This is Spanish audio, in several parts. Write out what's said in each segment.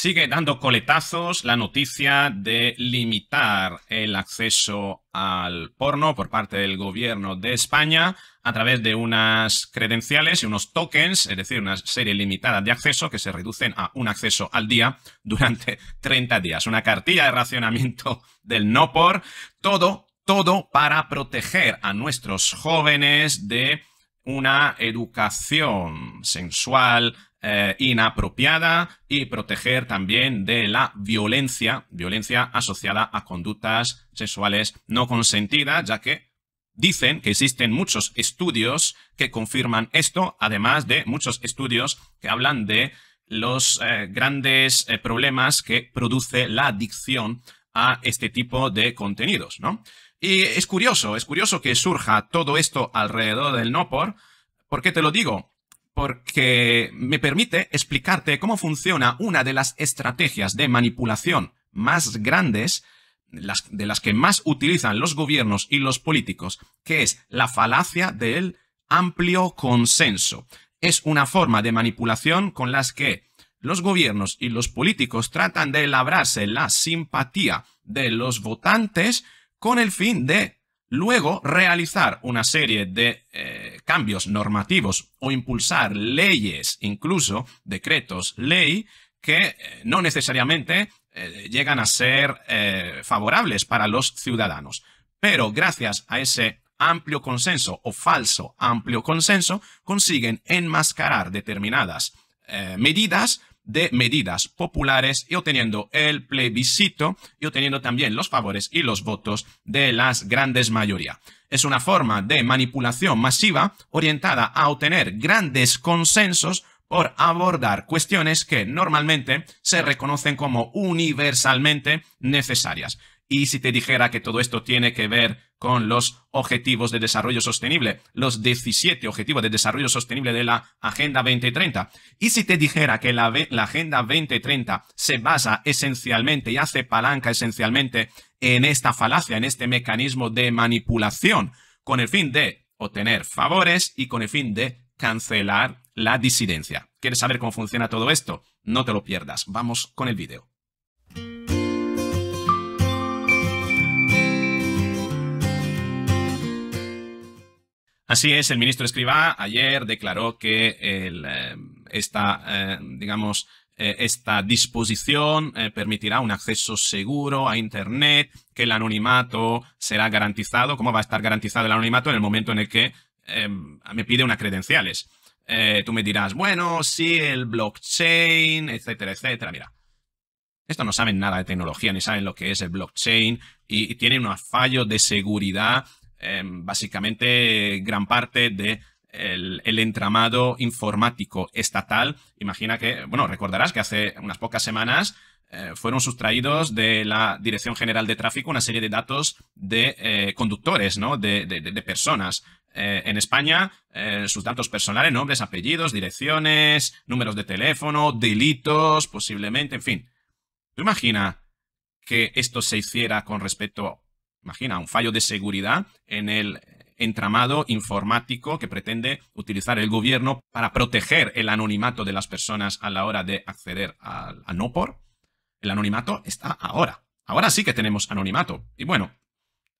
Sigue dando coletazos la noticia de limitar el acceso al porno por parte del gobierno de España a través de unas credenciales y unos tokens, es decir, una serie limitada de acceso que se reducen a un acceso al día durante 30 días. Una cartilla de racionamiento del no por, todo, todo para proteger a nuestros jóvenes de una educación sensual, eh, inapropiada y proteger también de la violencia, violencia asociada a conductas sexuales no consentidas, ya que dicen que existen muchos estudios que confirman esto, además de muchos estudios que hablan de los eh, grandes eh, problemas que produce la adicción a este tipo de contenidos, ¿no? Y es curioso, es curioso que surja todo esto alrededor del no por, ¿por qué te lo digo? porque me permite explicarte cómo funciona una de las estrategias de manipulación más grandes, de las que más utilizan los gobiernos y los políticos, que es la falacia del amplio consenso. Es una forma de manipulación con las que los gobiernos y los políticos tratan de labrarse la simpatía de los votantes con el fin de Luego, realizar una serie de eh, cambios normativos o impulsar leyes, incluso decretos, ley, que eh, no necesariamente eh, llegan a ser favorables para los ciudadanos. Pero gracias a ese amplio consenso o falso amplio consenso, consiguen enmascarar determinadas medidas de medidas populares y obteniendo el plebiscito y obteniendo también los favores y los votos de las grandes mayorías. Es una forma de manipulación masiva orientada a obtener grandes consensos por abordar cuestiones que normalmente se reconocen como universalmente necesarias y si te dijera que todo esto tiene que ver con los objetivos de desarrollo sostenible, los 17 objetivos de desarrollo sostenible de la Agenda 2030, y si te dijera que la, Agenda 2030 se basa esencialmente y hace palanca esencialmente en esta falacia, en este mecanismo de manipulación, con el fin de obtener favores y con el fin de cancelar la disidencia. ¿Quieres saber cómo funciona todo esto? No te lo pierdas. Vamos con el vídeo. Así es, el ministro Escribá ayer declaró que eh, esta, eh, digamos, eh, esta disposición permitirá un acceso seguro a Internet, que el anonimato será garantizado. ¿Cómo va a estar garantizado el anonimato en el momento en el que em, me pide unas credenciales? tú me dirás, bueno, sí, el blockchain, etcétera, etcétera. Mira, Esto no saben nada de tecnología, ni saben lo que es el blockchain y, tienen un fallo de seguridad Em, básicamente gran parte de el, entramado informático estatal. Imagina que, bueno, recordarás que hace unas pocas semanas eh, fueron sustraídos de la Dirección General de Tráfico una serie de datos de eh, conductores, ¿no? De, personas. Eh, en España, sus datos personales, nombres, apellidos, direcciones, números de teléfono, delitos, posiblemente, en fin. ¿Tú imagina que esto se hiciera con respecto Imagina, un fallo de seguridad en el entramado informático que pretende utilizar el gobierno para proteger el anonimato de las personas a la hora de acceder al NOPOR. El anonimato está ahora. Ahora sí que tenemos anonimato. Y bueno,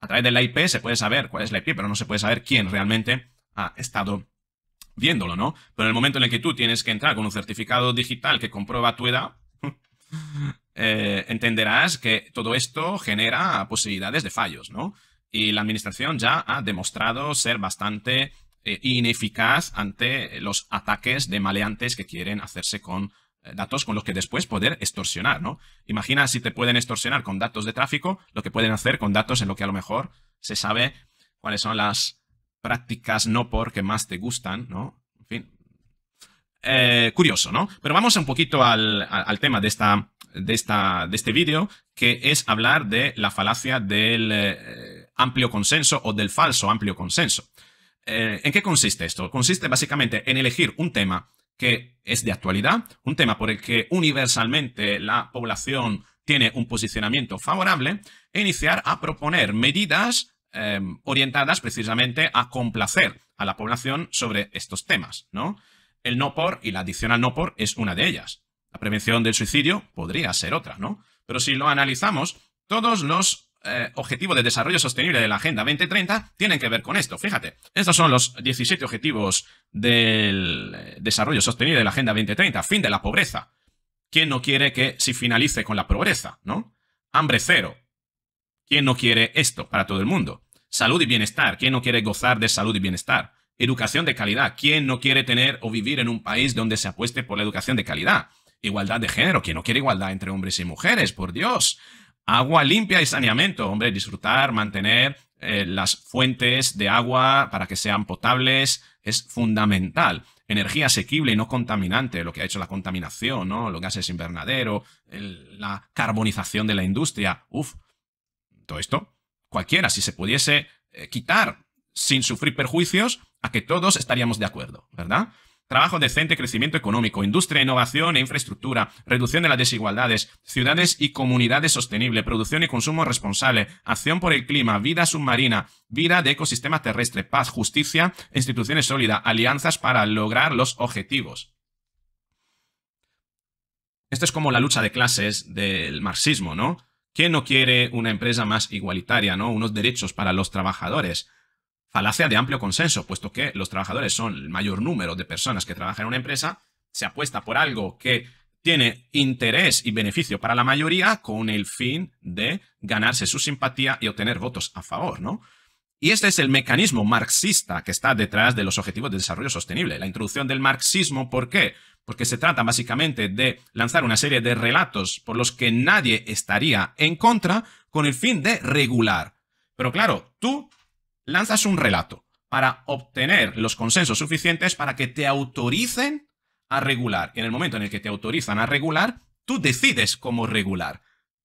a través de la IP se puede saber cuál es la IP, pero no se puede saber quién realmente ha estado viéndolo, ¿no? Pero en el momento en el que tú tienes que entrar con un certificado digital que comprueba tu edad, eh, entenderás que todo esto genera posibilidades de fallos, ¿no? Y la administración ya ha demostrado ser bastante eh, ineficaz ante los ataques de maleantes que quieren hacerse con eh, datos con los que después poder extorsionar, ¿no? Imagina si te pueden extorsionar con datos de tráfico, lo que pueden hacer con datos en lo que a lo mejor se sabe cuáles son las prácticas no por que más te gustan, ¿no? En fin. curioso, ¿no? Pero vamos un poquito al tema de esta de, esta, de este vídeo, que es hablar de la falacia del eh, amplio consenso o del falso amplio consenso. Eh, ¿En qué consiste esto? Consiste básicamente en elegir un tema que es de actualidad, un tema por el que universalmente la población tiene un posicionamiento favorable, e iniciar a proponer medidas eh, orientadas precisamente a complacer a la población sobre estos temas, ¿no? El no por y la adicional no por es una de ellas prevención del suicidio podría ser otra, ¿no? Pero si lo analizamos, todos los eh, objetivos de desarrollo sostenible de la Agenda 2030 tienen que ver con esto. Fíjate, estos son los 17 objetivos del eh, desarrollo sostenible de la Agenda 2030, fin de la pobreza. ¿Quién no quiere que se finalice con la pobreza, no? Hambre cero. ¿Quién no quiere esto para todo el mundo? Salud y bienestar. ¿Quién no quiere gozar de salud y bienestar? Educación de calidad. ¿Quién no quiere tener o vivir en un país donde se apueste por la educación de calidad? Igualdad de género, que no quiere igualdad entre hombres y mujeres, por Dios. Agua limpia y saneamiento, hombre, disfrutar, mantener eh, las fuentes de agua para que sean potables es fundamental. Energía asequible y no contaminante, lo que ha hecho la contaminación, ¿no? Los gases invernadero, la carbonización de la industria, uff. Todo esto, cualquiera, si se pudiese eh, quitar sin sufrir perjuicios, a que todos estaríamos de acuerdo, ¿verdad? Trabajo decente, crecimiento económico, industria, innovación e infraestructura, reducción de las desigualdades, ciudades y comunidades sostenibles, producción y consumo responsable, acción por el clima, vida submarina, vida de ecosistema terrestre, paz, justicia, instituciones sólidas, alianzas para lograr los objetivos. Esto es como la lucha de clases del marxismo, ¿no? ¿Quién no quiere una empresa más igualitaria, ¿no? Unos derechos para los trabajadores. Falacia de amplio consenso, puesto que los trabajadores son el mayor número de personas que trabajan en una empresa, se apuesta por algo que tiene interés y beneficio para la mayoría con el fin de ganarse su simpatía y obtener votos a favor, ¿no? Y este es el mecanismo marxista que está detrás de los objetivos de desarrollo sostenible. La introducción del marxismo, ¿por qué? Porque se trata básicamente de lanzar una serie de relatos por los que nadie estaría en contra con el fin de regular. Pero claro, tú lanzas un relato para obtener los consensos suficientes para que te autoricen a regular. En el momento en el que te autorizan a regular, tú decides cómo regular.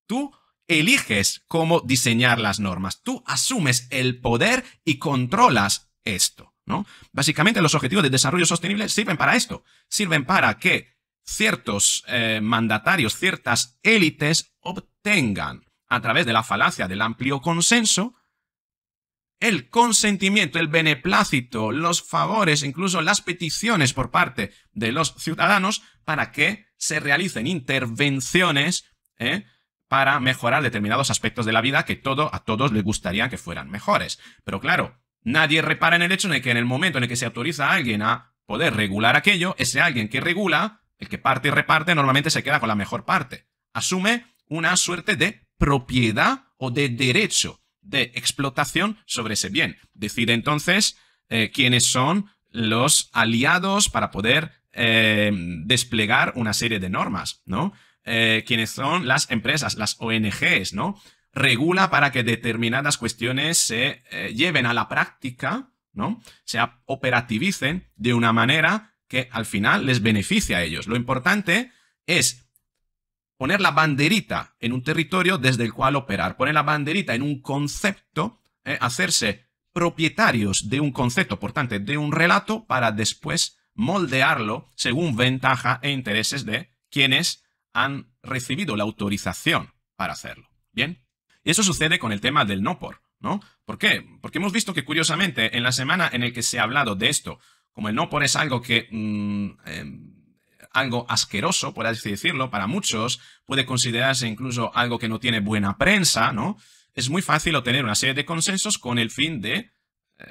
Tú eliges cómo diseñar las normas. Tú asumes el poder y controlas esto, ¿no? Básicamente los objetivos de desarrollo sostenible sirven para esto. Sirven para que ciertos eh, mandatarios, ciertas élites obtengan a través de la falacia del amplio consenso el consentimiento, el beneplácito, los favores, incluso las peticiones por parte de los ciudadanos para que se realicen intervenciones ¿eh? para mejorar determinados aspectos de la vida que todo a todos les gustaría que fueran mejores. Pero claro, nadie repara en el hecho de que en el momento en el que se autoriza a alguien a poder regular aquello, ese alguien que regula, el que parte y reparte, normalmente se queda con la mejor parte. Asume una suerte de propiedad o de derecho de explotación sobre ese bien. Decide entonces eh, quiénes son los aliados para poder eh, desplegar una serie de normas, ¿no? Eh, quiénes son las empresas, las ONGs, ¿no? Regula para que determinadas cuestiones se lleven a la práctica, ¿no? Se operativicen de una manera que al final les beneficie a ellos. Lo importante es poner la banderita en un territorio desde el cual operar, poner la banderita en un concepto, eh, hacerse propietarios de un concepto, por tanto, de un relato para después moldearlo según ventaja e intereses de quienes han recibido la autorización para hacerlo. Bien, y eso sucede con el tema del no por, ¿no? ¿Por qué? Porque hemos visto que curiosamente en la semana en la que se ha hablado de esto, como el no por es algo que mm, em, algo asqueroso, por así decirlo, para muchos, puede considerarse incluso algo que no tiene buena prensa, ¿no? Es muy fácil obtener una serie de consensos con el fin de, eh,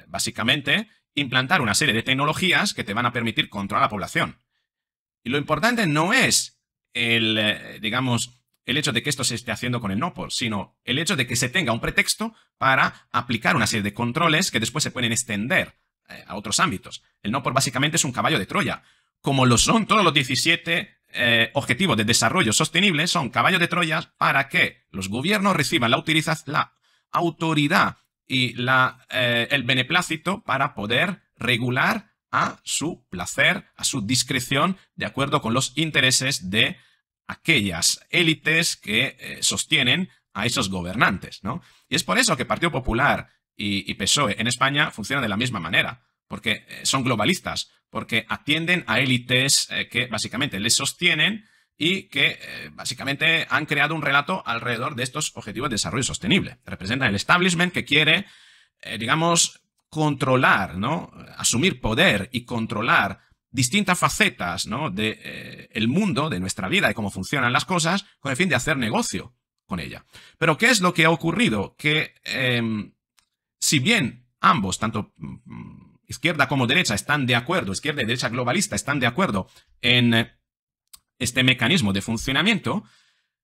básicamente, implantar una serie de tecnologías que te van a permitir controlar a la población. Y lo importante no es el, eh, digamos, el hecho de que esto se esté haciendo con el NOPOR, sino el hecho de que se tenga un pretexto para aplicar una serie de controles que después se pueden extender eh, a otros ámbitos. El NOPOR básicamente es un caballo de Troya como lo son todos los 17 eh, objetivos de desarrollo sostenible, son caballos de Troya para que los gobiernos reciban la, autoridad y eh, el beneplácito para poder regular a su placer, a su discreción, de acuerdo con los intereses de aquellas élites que eh, sostienen a esos gobernantes, ¿no? Y es por eso que Partido Popular y, y PSOE en España funcionan de la misma manera porque eh, son globalistas, porque atienden a élites eh, que básicamente les sostienen y que eh, básicamente han creado un relato alrededor de estos objetivos de desarrollo sostenible. Representan el establishment que quiere, digamos, controlar, ¿no? Asumir poder y controlar distintas facetas, ¿no? De mundo, de nuestra vida, y cómo funcionan las cosas, con el fin de hacer negocio con ella. Pero ¿qué es lo que ha ocurrido? Que em, si bien ambos, tanto mm, izquierda como derecha están de acuerdo, izquierda y derecha globalista están de acuerdo en eh, este mecanismo de funcionamiento,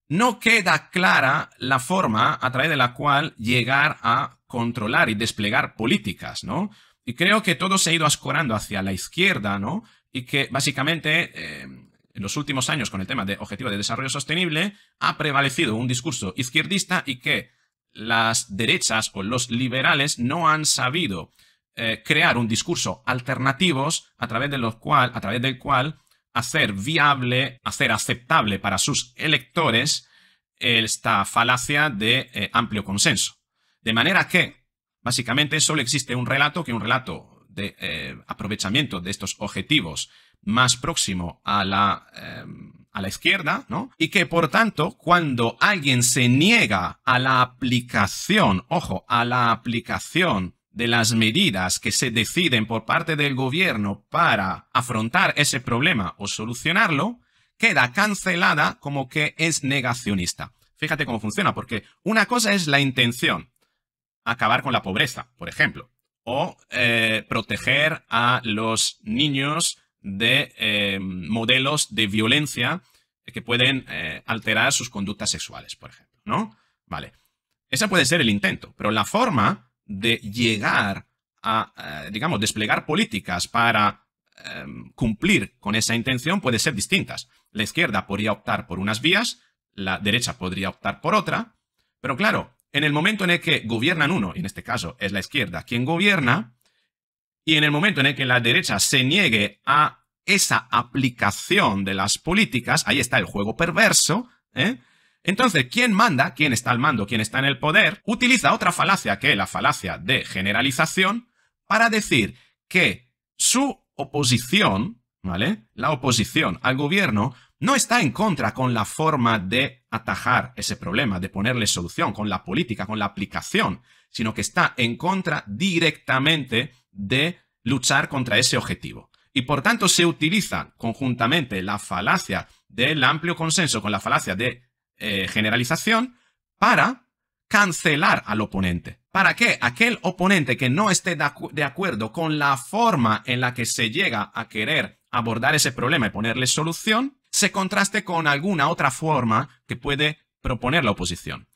no queda clara la forma a través de la cual llegar a controlar y desplegar políticas, ¿no? Y creo que todo se ha ido ascorando hacia la izquierda, ¿no? Y que básicamente eh, en los últimos años con el tema de objetivo de desarrollo sostenible ha prevalecido un discurso izquierdista y que las derechas o los liberales no han sabido eh, crear un discurso alternativos a través, cual, a través del cual hacer viable, hacer aceptable para sus electores eh, esta falacia de eh, amplio consenso. De manera que, básicamente, solo existe un relato que un relato de aprovechamiento de estos objetivos más próximo a la, a la izquierda, ¿no? Y que, por tanto, cuando alguien se niega a la aplicación, ojo, a la aplicación de las medidas que se deciden por parte del gobierno para afrontar ese problema o solucionarlo, queda cancelada como que es negacionista. Fíjate cómo funciona, porque una cosa es la intención, acabar con la pobreza, por ejemplo, o eh, proteger a los niños de eh, modelos de violencia que pueden eh, alterar sus conductas sexuales, por ejemplo, ¿no? Vale. Ese puede ser el intento, pero la forma de llegar a, eh, digamos, desplegar políticas para em, cumplir con esa intención puede ser distintas. La izquierda podría optar por unas vías, la derecha podría optar por otra, pero claro, en el momento en el que gobiernan uno, y en este caso es la izquierda quien gobierna, y en el momento en el que la derecha se niegue a esa aplicación de las políticas, ahí está el juego perverso, ¿eh? Entonces, ¿quién manda, ¿Quién está al mando, ¿Quién está en el poder, utiliza otra falacia que es la falacia de generalización para decir que su oposición, ¿vale? La oposición al gobierno no está en contra con la forma de atajar ese problema, de ponerle solución, con la política, con la aplicación, sino que está en contra directamente de luchar contra ese objetivo. Y por tanto se utiliza conjuntamente la falacia del amplio consenso con la falacia de eh, generalización para cancelar al oponente. ¿Para que Aquel oponente que no esté de, de acuerdo con la forma en la que se llega a querer abordar ese problema y ponerle solución, se contraste con alguna otra forma que puede proponer la oposición.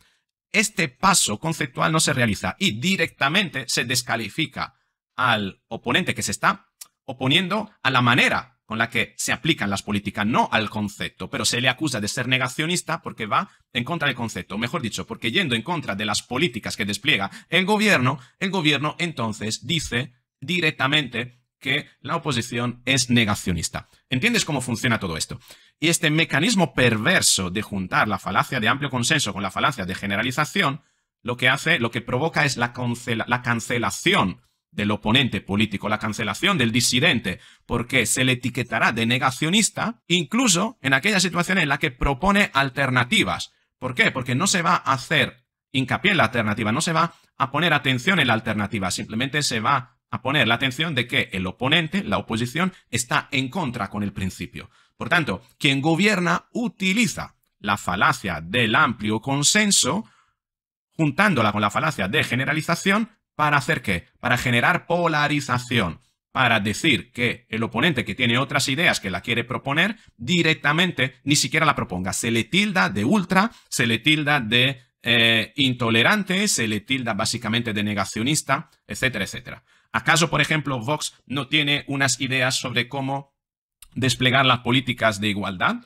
Este paso conceptual no se realiza y directamente se descalifica al oponente que se está oponiendo a la manera en la que se aplican las políticas, no al concepto, pero se le acusa de ser negacionista porque va en contra del concepto, mejor dicho, porque yendo en contra de las políticas que despliega el gobierno, el gobierno entonces dice directamente que la oposición es negacionista. ¿Entiendes cómo funciona todo esto? Y este mecanismo perverso de juntar la falacia de amplio consenso con la falacia de generalización, lo que hace, lo que provoca es la, la cancelación del oponente político, la cancelación del disidente, porque se le etiquetará de negacionista, incluso en aquella situación en la que propone alternativas. ¿Por qué? Porque no se va a hacer hincapié en la alternativa, no se va a poner atención en la alternativa, simplemente se va a poner la atención de que el oponente, la oposición, está en contra con el principio. Por tanto, quien gobierna utiliza la falacia del amplio consenso, juntándola con la falacia de generalización, ¿Para hacer qué? Para generar polarización, para decir que el oponente que tiene otras ideas que la quiere proponer, directamente ni siquiera la proponga. Se le tilda de ultra, se le tilda de eh, intolerante, se le tilda básicamente de negacionista, etcétera, etcétera. ¿Acaso, por ejemplo, Vox no tiene unas ideas sobre cómo desplegar las políticas de igualdad?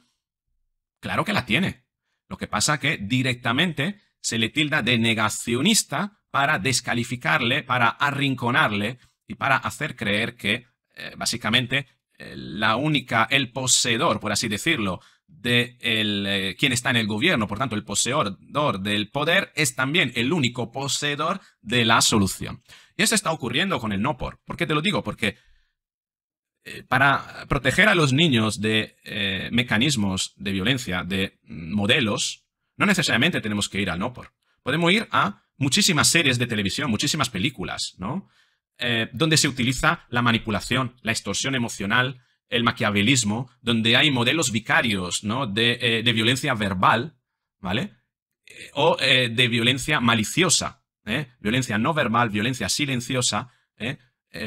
Claro que la tiene. Lo que pasa que directamente se le tilda de negacionista para descalificarle, para arrinconarle y para hacer creer que, eh, básicamente, eh, la única, el poseedor, por así decirlo, de el, eh, quien está en el gobierno, por tanto, el poseedor del poder, es también el único poseedor de la solución. Y eso está ocurriendo con el no por. qué te lo digo? Porque para proteger a los niños de mecanismos de violencia, de modelos, no necesariamente tenemos que ir al no por. Podemos ir a muchísimas series de televisión, muchísimas películas, ¿no? Eh, donde se utiliza la manipulación, la extorsión emocional, el maquiavelismo, donde hay modelos vicarios, ¿no? De, eh, violencia verbal, ¿vale? Eh, o de violencia maliciosa, Violencia no verbal, violencia silenciosa,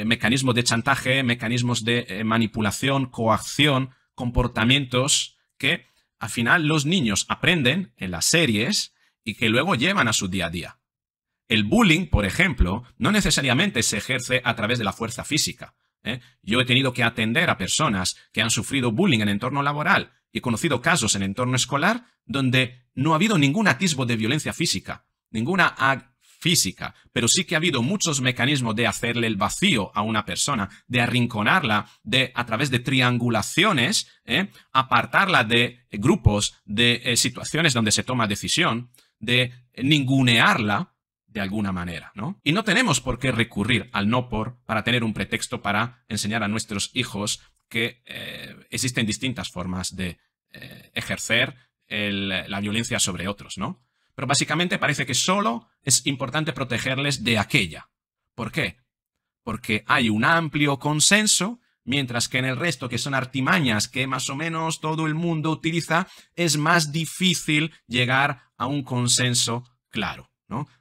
mecanismos de chantaje, mecanismos de manipulación, coacción, comportamientos que al final los niños aprenden en las series y que luego llevan a su día a día. El bullying, por ejemplo, no necesariamente se ejerce a través de la fuerza física. ¿eh? Yo he tenido que atender a personas que han sufrido bullying en entorno laboral y he conocido casos en entorno escolar donde no ha habido ningún atisbo de violencia física, ninguna física, pero sí que ha habido muchos mecanismos de hacerle el vacío a una persona, de arrinconarla, de a través de triangulaciones, ¿eh? apartarla de grupos, de eh, situaciones donde se toma decisión, de ningunearla, de alguna manera, ¿no? Y no tenemos por qué recurrir al no por para tener un pretexto para enseñar a nuestros hijos que eh, existen distintas formas de eh, ejercer la violencia sobre otros, ¿no? Pero básicamente parece que solo es importante protegerles de aquella. ¿Por qué? Porque hay un amplio consenso, mientras que en el resto, que son artimañas que más o menos todo el mundo utiliza, es más difícil llegar a un consenso claro.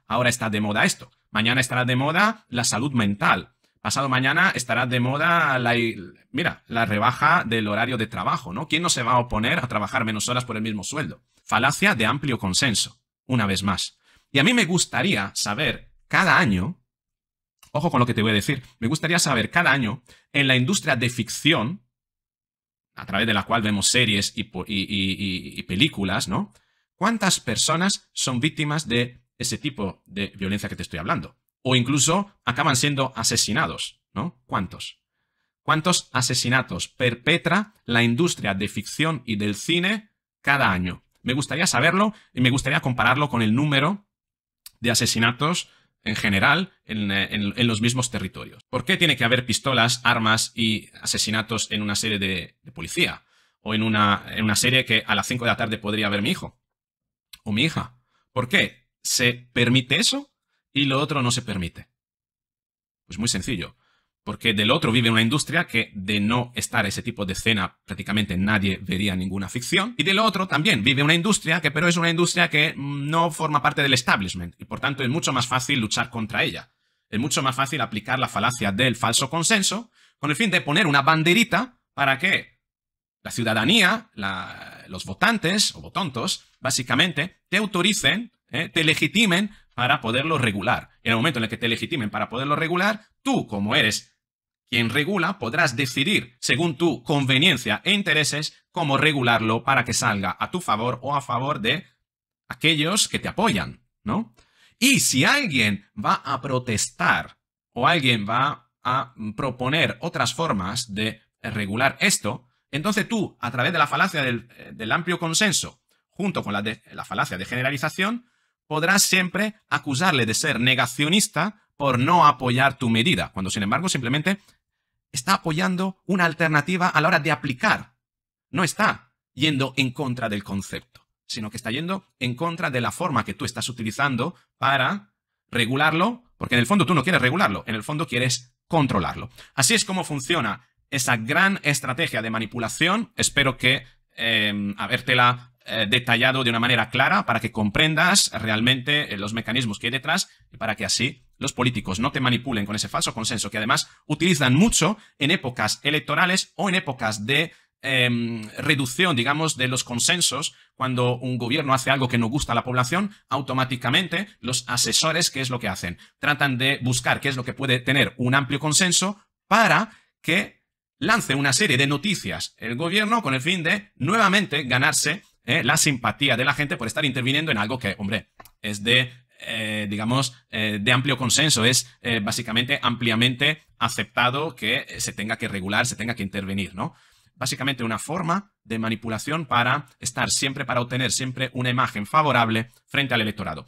Ahora está de moda esto. Mañana estará de moda la salud mental. Pasado mañana estará de moda la, mira, la rebaja del horario de trabajo, ¿no? ¿Quién no se va a oponer a trabajar menos horas por el mismo sueldo? Falacia de amplio consenso, una vez más. Y a mí me gustaría saber cada año, ojo con lo que te voy a decir, me gustaría saber cada año en la industria de ficción, a través de la cual vemos series y, y películas, ¿no? ¿Cuántas personas son víctimas de ese tipo de violencia que te estoy hablando. O incluso acaban siendo asesinados, ¿no? ¿Cuántos? ¿Cuántos asesinatos perpetra la industria de ficción y del cine cada año? Me gustaría saberlo y me gustaría compararlo con el número de asesinatos en general en, eh, los mismos territorios. ¿Por qué tiene que haber pistolas, armas y asesinatos en una serie de, policía? O en una, en una serie que a las 5 de la tarde podría ver mi hijo o mi hija. ¿Por qué? se permite eso y lo otro no se permite. Pues muy sencillo, porque del otro vive una industria que de no estar ese tipo de escena prácticamente nadie vería ninguna ficción, y del otro también vive una industria que pero es una industria que no forma parte del establishment y por tanto es mucho más fácil luchar contra ella. Es mucho más fácil aplicar la falacia del falso consenso con el fin de poner una banderita para que la ciudadanía, los votantes o votontos, básicamente, te autoricen ¿eh? te legitimen para poderlo regular. En el momento en el que te legitimen para poderlo regular, tú, como eres quien regula, podrás decidir, según tu conveniencia e intereses, cómo regularlo para que salga a tu favor o a favor de aquellos que te apoyan, ¿no? Y si alguien va a protestar o alguien va a proponer otras formas de regular esto, entonces tú, a través de la falacia del, eh, amplio consenso, junto con la falacia de generalización, podrás siempre acusarle de ser negacionista por no apoyar tu medida, cuando sin embargo simplemente está apoyando una alternativa a la hora de aplicar. No está yendo en contra del concepto, sino que está yendo en contra de la forma que tú estás utilizando para regularlo, porque en el fondo tú no quieres regularlo, en el fondo quieres controlarlo. Así es como funciona esa gran estrategia de manipulación. Espero que eh, habértela eh, detallado de una manera clara para que comprendas realmente eh, los mecanismos que hay detrás y para que así los políticos no te manipulen con ese falso consenso que además utilizan mucho en épocas electorales o en épocas de em, reducción, digamos, de los consensos, cuando un gobierno hace algo que no gusta a la población, automáticamente los asesores, ¿qué es lo que hacen? Tratan de buscar qué es lo que puede tener un amplio consenso para que lance una serie de noticias el gobierno con el fin de nuevamente ganarse ¿eh? la simpatía de la gente por estar interviniendo en algo que, hombre, es de, eh, digamos, eh, de amplio consenso, es básicamente ampliamente aceptado que se tenga que regular, se tenga que intervenir, ¿no? Básicamente una forma de manipulación para estar siempre, para obtener siempre una imagen favorable frente al electorado.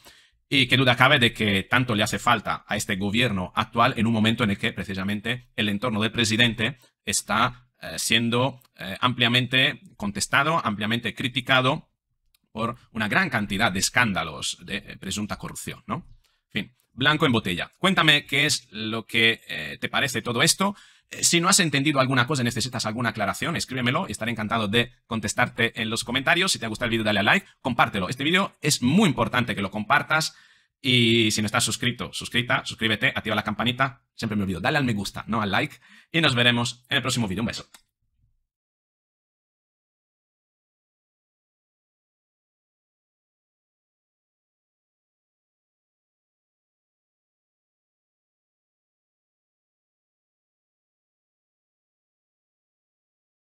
Y qué duda cabe de que tanto le hace falta a este gobierno actual en un momento en el que precisamente el entorno del presidente está eh, siendo eh, ampliamente contestado, ampliamente criticado por una gran cantidad de escándalos de eh, presunta corrupción, ¿no? En fin, blanco en botella. Cuéntame qué es lo que te parece todo esto. Si no has entendido alguna cosa, necesitas alguna aclaración, escríbemelo. y Estaré encantado de contestarte en los comentarios. Si te ha gustado el vídeo, dale a like, compártelo. Este vídeo es muy importante que lo compartas. Y si no estás suscrito, suscrita, suscríbete, activa la campanita. Siempre me olvido, dale al me gusta, no al like. Y nos veremos en el próximo vídeo. Un beso.